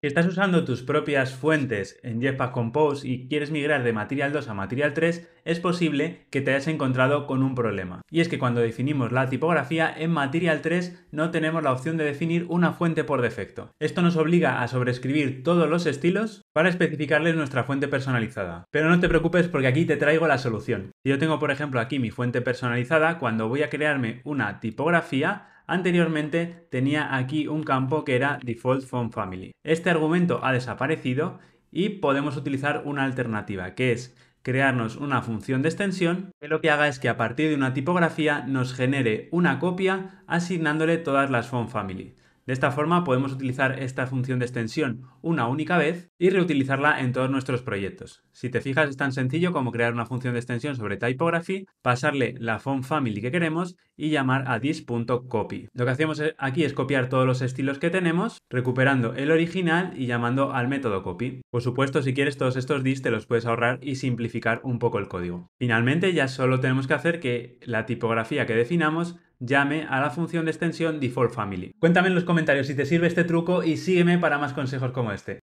Si estás usando tus propias fuentes en Jetpack Compose y quieres migrar de Material 2 a Material 3, es posible que te hayas encontrado con un problema. Y es que cuando definimos la tipografía, en Material 3 no tenemos la opción de definir una fuente por defecto. Esto nos obliga a sobreescribir todos los estilos para especificarles nuestra fuente personalizada. Pero no te preocupes porque aquí te traigo la solución. Si yo tengo, por ejemplo, aquí mi fuente personalizada, cuando voy a crearme una tipografía, Anteriormente tenía aquí un campo que era Default Font Family. Este argumento ha desaparecido y podemos utilizar una alternativa que es crearnos una función de extensión que lo que haga es que a partir de una tipografía nos genere una copia asignándole todas las font family. De esta forma podemos utilizar esta función de extensión una única vez y reutilizarla en todos nuestros proyectos. Si te fijas es tan sencillo como crear una función de extensión sobre typography, pasarle la font family que queremos y llamar a this.copy. Lo que hacemos e- aquí es copiar todos los estilos que tenemos, recuperando el original y llamando al método copy. Por supuesto, si quieres todos estos dis te los puedes ahorrar y simplificar un poco el código. Finalmente ya solo tenemos que hacer que la tipografía que definamos llame a la función de extensión default family. Cuéntame en los comentarios si te sirve este truco y sígueme para más consejos como este.